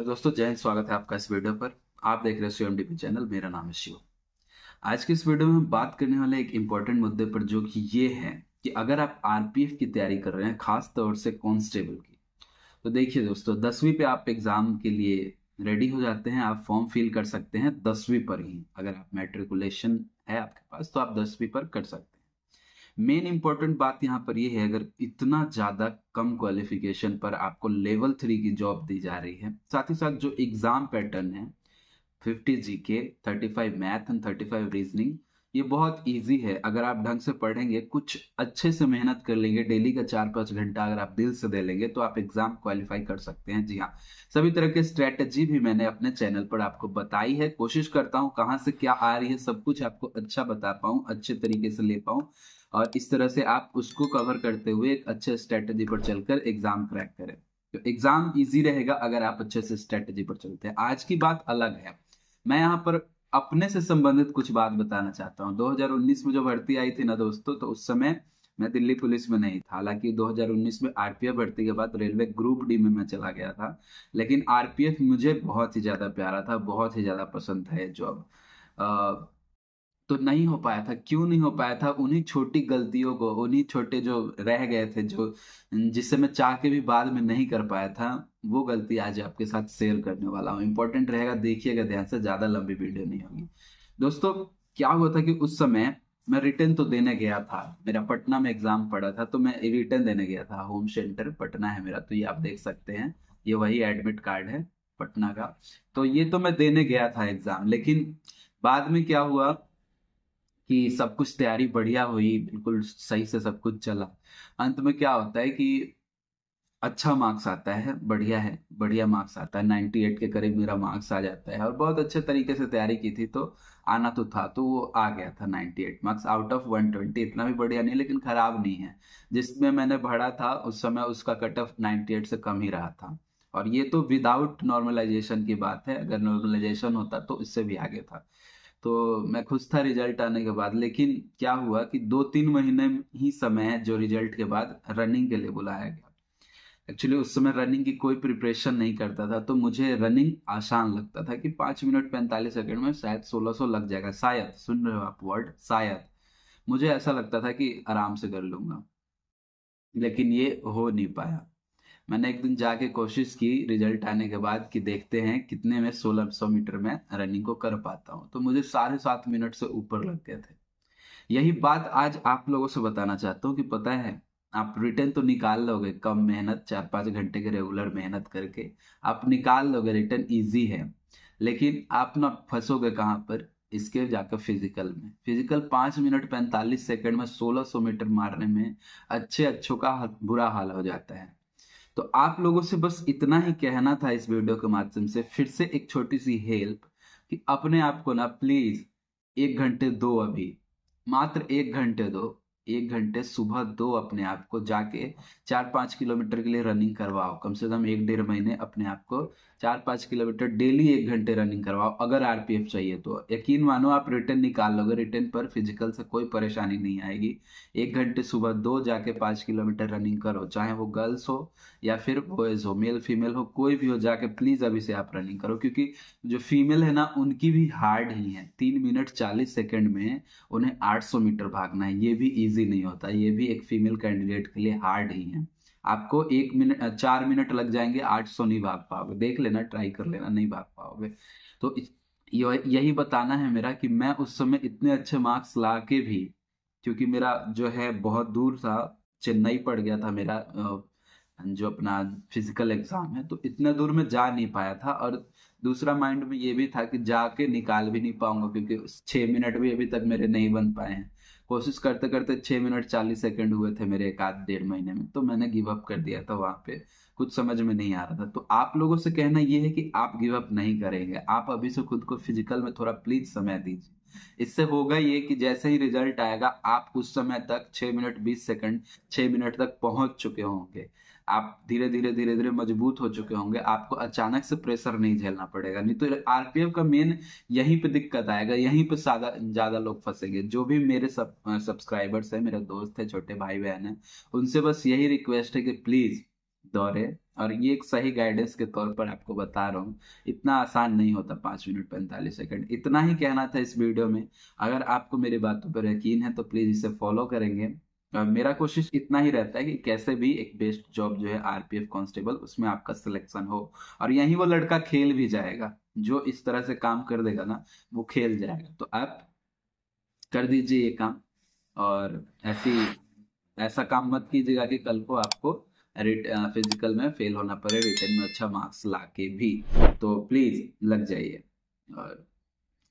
hello दोस्तों जय हिंद स्वागत है आपका इस वीडियो पर आप देख रहे हो एम चैनल मेरा नाम है शिव आज के इस वीडियो में हम बात करने वाले एक इम्पोर्टेंट मुद्दे पर जो कि ये है कि अगर आप आरपीएफ की तैयारी कर रहे हैं खास तौर से कॉन्स्टेबल की तो देखिए दोस्तों दसवीं पे आप एग्जाम के लिए रेडी हो जाते हैं आप फॉर्म फिल कर सकते हैं दसवीं पर ही अगर आप मेट्रिकुलेशन है आपके पास तो आप दसवीं पर कर सकते हैं मेन इंपॉर्टेंट बात यहाँ पर यह है अगर इतना ज्यादा कम क्वालिफिकेशन पर आपको लेवल थ्री की जॉब दी जा रही है साथ ही साथ जो एग्जाम पैटर्न है fifty G K thirty five math and thirty five reasoning ये बहुत इजी है अगर आप ढंग से पढ़ेंगे कुछ अच्छे से मेहनत कर लेंगे डेली का चार पांच घंटा अगर आप दिल से दे लेंगे तो आप एग्जाम क्वालिफाई कर सकते हैं जी हाँ सभी तरह के स्ट्रेटजी भी मैंने अपने चैनल पर आपको बताई है कोशिश करता हूँ कहाँ से क्या आ रही है सब कुछ आपको अच्छा बता पाऊँ अच्छे तरीके से ले पाऊँ और इस तरह से आप उसको कवर करते हुए एक अच्छे स्ट्रेटजी पर चलकर एग्जाम क्रैक करें तो एग्जाम इजी रहेगा अगर आप अच्छे से स्ट्रेटजी पर चलते हैं आज की बात अलग है मैं यहाँ पर अपने से संबंधित कुछ बात बताना चाहता हूँ 2019 में जो भर्ती आई थी ना दोस्तों तो उस समय मैं दिल्ली पुलिस में नहीं था हालांकि 2019 में आरपीएफ भर्ती के बाद रेलवे ग्रुप डी में मैं चला गया था लेकिन आरपीएफ मुझे बहुत ही ज्यादा प्यारा था बहुत ही ज्यादा पसंद था ये जॉब तो नहीं हो पाया था क्यों नहीं हो पाया था उन्हीं छोटी गलतियों को उन्हीं छोटे जो रह गए थे जो जिससे मैं चाह के भी बाद में नहीं कर पाया था वो गलती आज आपके साथ शेयर करने वाला हूँ इंपॉर्टेंट रहेगा देखिएगा ध्यान से ज्यादा लंबी वीडियो नहीं होगी दोस्तों क्या हुआ था कि उस समय मैं रिटर्न तो देने गया था मेरा पटना में एग्जाम पड़ा था तो मैं रिटर्न देने गया था होम सेंटर पटना है मेरा तो ये आप देख सकते हैं ये वही एडमिट कार्ड है पटना का तो ये तो मैं देने गया था एग्जाम लेकिन बाद में क्या हुआ कि सब कुछ तैयारी बढ़िया हुई बिल्कुल सही से सब कुछ चला अंत में क्या होता है कि अच्छा मार्क्स आता है बढ़िया है बढ़िया मार्क्स आता है नाइन्टी एट के करीब मेरा मार्क्स आ जाता है और बहुत अच्छे तरीके से तैयारी की थी तो आना तो था तो वो आ गया था ninety eight marks out of one twenty इतना भी बढ़िया नहीं लेकिन खराब नहीं है जिसमें मैंने भरा था उस समय उसका कट ऑफ नाइन्टी एट से कम ही रहा था और ये तो विदाउट नॉर्मलाइजेशन की बात है अगर नॉर्मलाइजेशन होता तो इससे भी आगे था तो मैं खुश था रिजल्ट आने के बाद लेकिन क्या हुआ कि दो तीन महीने ही समय है जो रिजल्ट के बाद रनिंग के लिए बुलाया गया एक्चुअली उस समय रनिंग की कोई प्रिपरेशन नहीं करता था तो मुझे रनिंग आसान लगता था कि पांच मिनट पैंतालीस सेकंड में शायद सोलह सौ लग जाएगा शायद सुन रहे हो आप वर्ड शायद मुझे ऐसा लगता था कि आराम से कर लूंगा लेकिन ये हो नहीं पाया मैंने एक दिन जाके कोशिश की रिजल्ट आने के बाद कि देखते हैं कितने में सोलह सौ मीटर में रनिंग को कर पाता हूँ तो मुझे साढ़े सात मिनट से ऊपर लग गए थे यही बात आज आप लोगों से बताना चाहता हूँ कि पता है आप रिटर्न तो निकाल लोगे कम मेहनत चार पाँच घंटे के रेगुलर मेहनत करके आप निकाल लोगे रिटर्न ईजी है लेकिन आप ना फंसोगे कहाँ पर इसके जाकर फिजिकल में फिजिकल पाँच मिनट पैंतालीस सेकंड में सोलह सौ मीटर मारने में अच्छे अच्छों का बुरा हाल हो जाता है तो आप लोगों से बस इतना ही कहना था इस वीडियो के माध्यम से फिर से एक छोटी सी हेल्प कि अपने आप को ना प्लीज एक घंटे दो अभी मात्र एक घंटे दो एक घंटे सुबह दो अपने आप को जाके चार पाँच किलोमीटर के लिए रनिंग करवाओ कम से कम एक डेढ़ महीने अपने आप को चार पाँच किलोमीटर डेली एक घंटे रनिंग करवाओ अगर आरपीएफ चाहिए तो यकीन मानो आप रिटर्न निकाल लोगे रिटर्न पर फिजिकल से कोई परेशानी नहीं आएगी एक घंटे सुबह दो जाके पाँच किलोमीटर रनिंग करो चाहे वो गर्ल्स हो या फिर बॉयज़ हो मेल फीमेल हो कोई भी हो जाके प्लीज़ अभी से आप रनिंग करो क्योंकि जो फीमेल है ना उनकी भी हार्ड ही है तीन मिनट चालीस सेकेंड में उन्हें आठ मीटर भागना है ये भी इजी इजी नहीं होता ये भी एक फीमेल कैंडिडेट के लिए हार्ड ही है आपको एक मिनट चार मिनट लग जाएंगे आठ सौ नहीं भाग पाओगे देख लेना ट्राई कर लेना नहीं भाग पाओगे तो यही बताना है मेरा कि मैं उस समय इतने अच्छे मार्क्स ला के भी क्योंकि मेरा जो है बहुत दूर था चेन्नई पड़ गया था मेरा जो अपना फिजिकल एग्जाम है तो इतने दूर में जा नहीं पाया था और दूसरा माइंड में ये भी था कि जाके निकाल भी नहीं पाऊंगा क्योंकि छह मिनट भी अभी तक मेरे नहीं बन पाए हैं कोशिश करते करते छह मिनट चालीस सेकंड हुए थे मेरे एक आध डेढ़ महीने में तो मैंने गिव अप कर दिया था वहां पे कुछ समझ में नहीं आ रहा था तो आप लोगों से कहना ये है कि आप गिव अप नहीं करेंगे आप अभी से खुद को फिजिकल में थोड़ा प्लीज समय दीजिए इससे होगा ये कि जैसे ही रिजल्ट आएगा आप उस समय तक छह मिनट बीस सेकंड छ मिनट तक पहुंच चुके होंगे आप धीरे धीरे धीरे धीरे मजबूत हो चुके होंगे आपको अचानक से प्रेशर नहीं झेलना पड़ेगा नहीं तो आरपीएफ का मेन यहीं पे दिक्कत आएगा यहीं पे ज्यादा ज्यादा लोग फंसेंगे जो भी मेरे सब सब्सक्राइबर्स हैं मेरे दोस्त हैं छोटे भाई बहन हैं उनसे बस यही रिक्वेस्ट है कि प्लीज़ दौरे और ये एक सही गाइडेंस के तौर पर आपको बता रहा हूँ इतना आसान नहीं होता पाँच मिनट पैंतालीस सेकंड इतना ही कहना था इस वीडियो में अगर आपको मेरी बातों पर यकीन है तो प्लीज़ इसे फॉलो करेंगे और मेरा कोशिश इतना ही रहता है कि कैसे भी एक बेस्ट जॉब जो है आरपीएफ कांस्टेबल उसमें आपका सिलेक्शन हो और यहीं वो लड़का खेल भी जाएगा जो इस तरह से काम कर देगा ना वो खेल जाएगा तो आप कर दीजिए ये काम और ऐसी ऐसा काम मत कीजिएगा कि कल को आपको फिजिकल में फेल होना पड़े रिटर्न में अच्छा मार्क्स ला के भी तो प्लीज़ लग जाइए और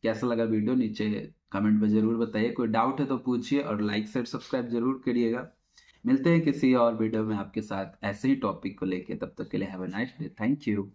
कैसा लगा वीडियो नीचे कमेंट में ज़रूर बताइए कोई डाउट है तो पूछिए और लाइक से सब्सक्राइब जरूर करिएगा मिलते हैं किसी और वीडियो में आपके साथ ऐसे ही टॉपिक को लेके तब तक के लिए have a nice day thank you